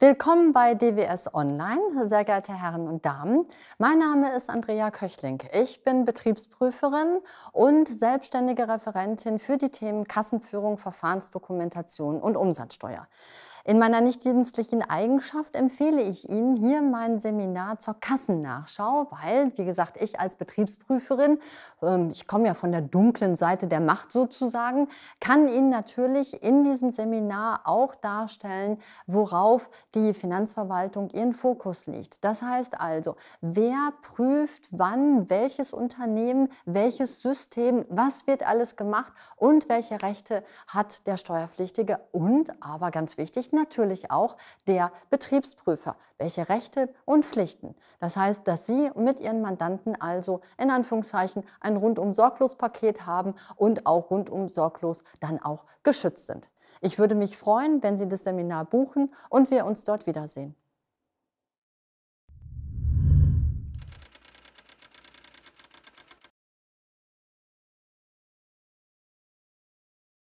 Willkommen bei DWS Online, sehr geehrte Herren und Damen. Mein Name ist Andrea Köchling. Ich bin Betriebsprüferin und selbstständige Referentin für die Themen Kassenführung, Verfahrensdokumentation und Umsatzsteuer. In meiner nichtdienstlichen Eigenschaft empfehle ich Ihnen hier mein Seminar zur Kassennachschau, weil, wie gesagt, ich als Betriebsprüferin, ähm, ich komme ja von der dunklen Seite der Macht sozusagen, kann Ihnen natürlich in diesem Seminar auch darstellen, worauf die Finanzverwaltung ihren Fokus legt. Das heißt also, wer prüft, wann welches Unternehmen, welches System, was wird alles gemacht und welche Rechte hat der Steuerpflichtige und, aber ganz wichtig, natürlich auch der Betriebsprüfer. Welche Rechte und Pflichten? Das heißt, dass Sie mit Ihren Mandanten also in Anführungszeichen ein rundum sorglos Paket haben und auch rundum sorglos dann auch geschützt sind. Ich würde mich freuen, wenn Sie das Seminar buchen und wir uns dort wiedersehen.